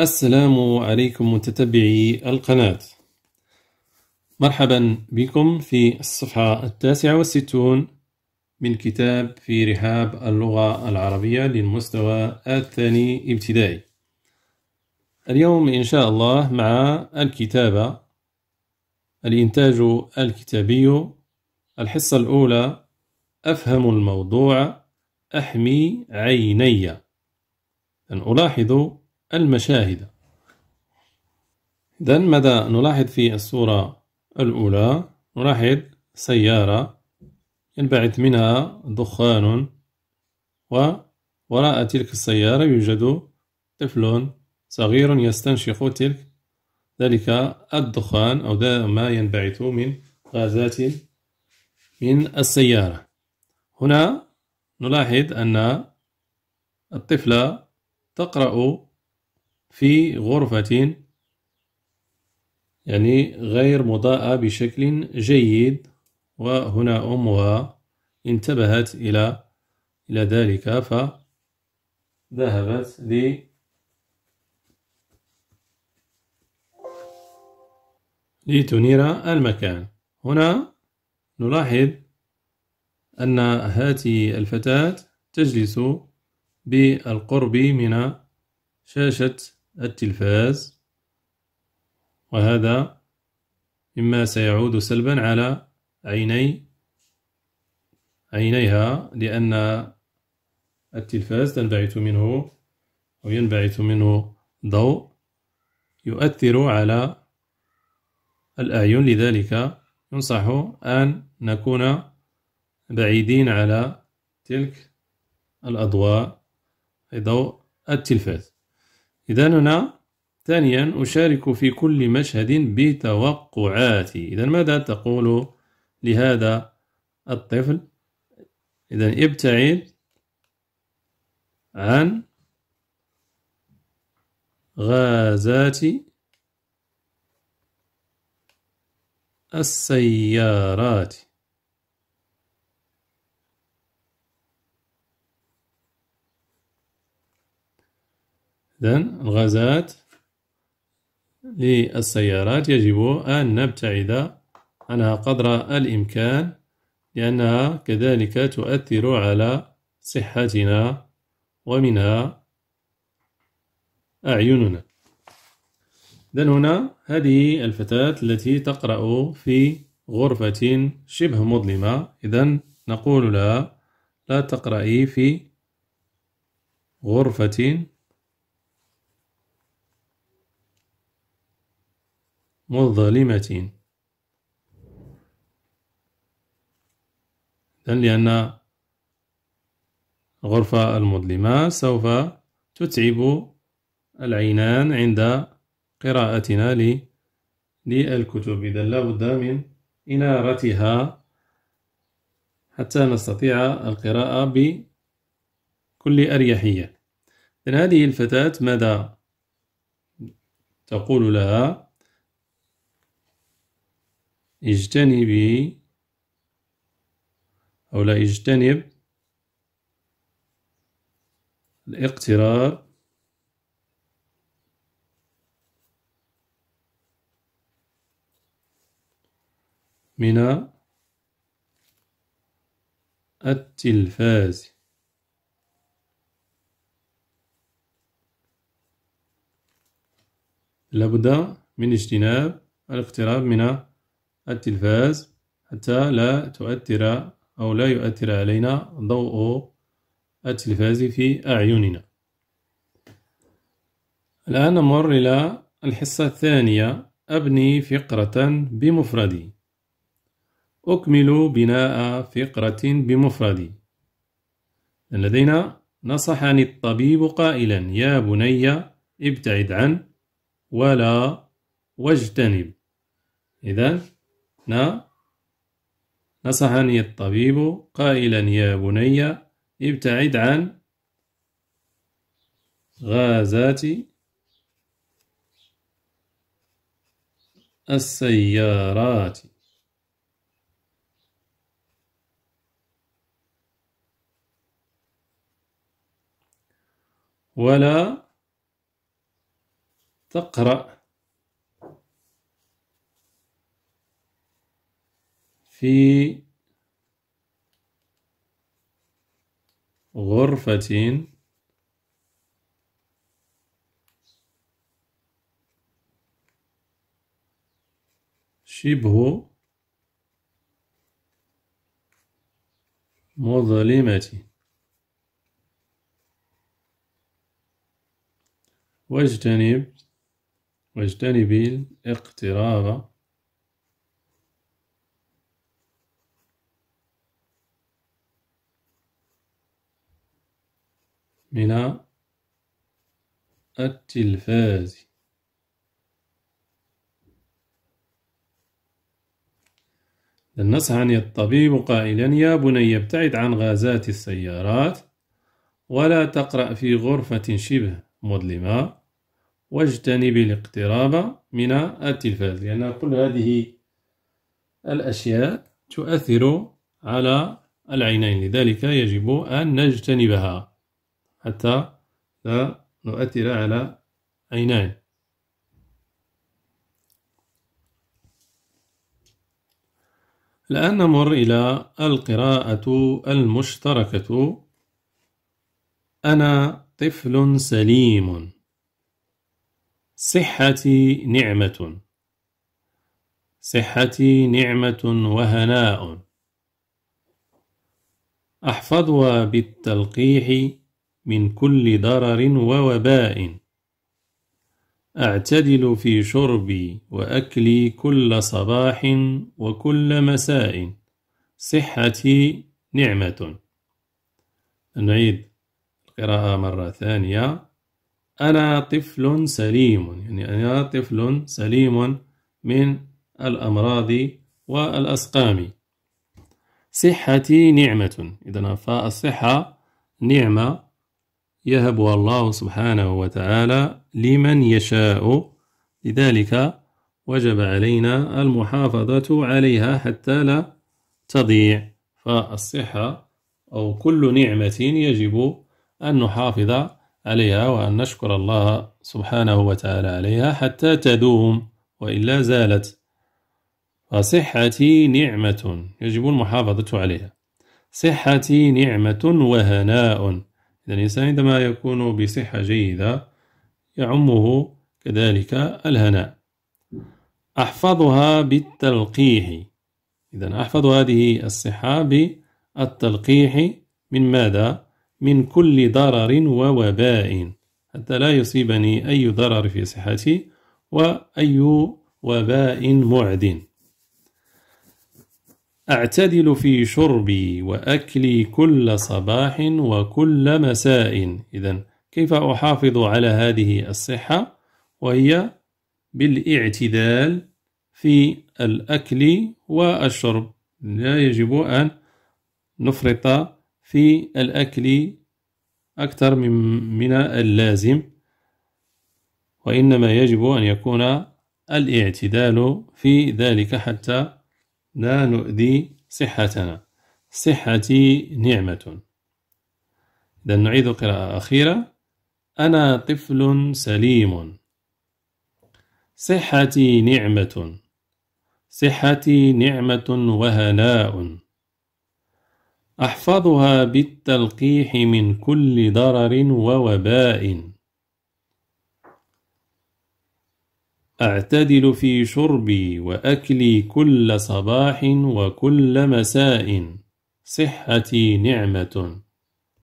السلام عليكم متتبعي القناة مرحبا بكم في الصفحة التاسعة والستون من كتاب في رحاب اللغة العربية للمستوى الثاني ابتدائي اليوم إن شاء الله مع الكتابة الإنتاج الكتابي الحصة الأولى أفهم الموضوع أحمي عيني أن ألاحظ المشاهد إذا ماذا نلاحظ في الصورة الأولى نلاحظ سيارة ينبعث منها دخان ووراء تلك السيارة يوجد طفل صغير يستنشق تلك ذلك الدخان أو ذا ما ينبعث من غازات من السيارة هنا نلاحظ أن الطفلة تقرأ في غرفة يعني غير مضاءة بشكل جيد وهنا أمها انتبهت إلى إلى ذلك فذهبت ل لتنير المكان هنا نلاحظ أن هذه الفتاة تجلس بالقرب من شاشة التلفاز وهذا مما سيعود سلبا على عيني عينيها لأن التلفاز تنبعث منه أو ينبعث منه ضوء يؤثر على الأعين لذلك ينصح أن نكون بعيدين على تلك الأضواء ضوء التلفاز إذا هنا ثانيا أشارك في كل مشهد بتوقعاتي إذا ماذا تقول لهذا الطفل إذا ابتعد عن غازات السيارات إذا الغازات للسيارات يجب أن نبتعد عنها قدر الإمكان لأنها كذلك تؤثر على صحتنا ومنها أعيننا إذا هنا هذه الفتاة التي تقرأ في غرفة شبه مظلمة إذا نقول لها لا تقرأي في غرفة مظلمة لأن غرفة المظلمة سوف تتعب العينان عند قراءتنا للكتب إذا لابد من إنارتها حتى نستطيع القراءة بكل أريحية إذن هذه الفتاة ماذا تقول لها اجتنبي أو لا اجتنب الاقتراب من التلفاز لابد من اجتناب الاقتراب من التلفاز حتى لا تؤثر أو لا يؤثر علينا ضوء التلفاز في أعيننا الآن نمر إلى الحصة الثانية أبني فقرة بمفردي أكمل بناء فقرة بمفردي لدينا نصحني الطبيب قائلا يا بني ابتعد عن ولا واجتنب إذا لبنا نصحني الطبيب قائلا يا بني ابتعد عن غازات السيارات ولا تقرأ في غرفة شبه مظلمة واجتنب واجتنبي الاقتراب من التلفاز نصحني الطبيب قائلا يا بني ابتعد عن غازات السيارات ولا تقرأ في غرفة شبه مظلمة واجتنب الاقتراب من التلفاز لأن يعني كل هذه الأشياء تؤثر على العينين لذلك يجب أن نجتنبها حتى لا نؤثر على عينين الآن نمر إلى القراءة المشتركة أنا طفل سليم صحتي نعمة صحتي نعمة وهناء أحفظها بالتلقيح من كل ضرر ووباء أعتدل في شربي وأكلي كل صباح وكل مساء صحتي نعمة نعيد القراءة مرة ثانية أنا طفل سليم يعني أنا طفل سليم من الأمراض والأسقام صحتي نعمة إذا فالصحة نعمة يهبها الله سبحانه وتعالى لمن يشاء لذلك وجب علينا المحافظة عليها حتى لا تضيع فالصحة أو كل نعمة يجب أن نحافظ عليها وأن نشكر الله سبحانه وتعالى عليها حتى تدوم وإلا زالت فصحتي نعمة يجب المحافظة عليها صحتي نعمة وهناء الإنسان عندما يكون بصحة جيدة يعمه كذلك الهناء أحفظها بالتلقيح إذا أحفظ هذه الصحة بالتلقيح من ماذا؟ من كل ضرر ووباء حتى لا يصيبني أي ضرر في صحتي وأي وباء معدن أعتدل في شربي وأكلي كل صباح وكل مساء إذا كيف أحافظ على هذه الصحة وهي بالاعتدال في الأكل والشرب لا يجب أن نفرط في الأكل أكثر من اللازم وإنما يجب أن يكون الاعتدال في ذلك حتى لا نؤذي صحتنا صحتي نعمة إذا نعيد قراءة أخيرة أنا طفل سليم صحتي نعمة صحتي نعمة وهناء أحفظها بالتلقيح من كل ضرر ووباء أعتدل في شربي وأكلي كل صباح وكل مساء صحتي نعمة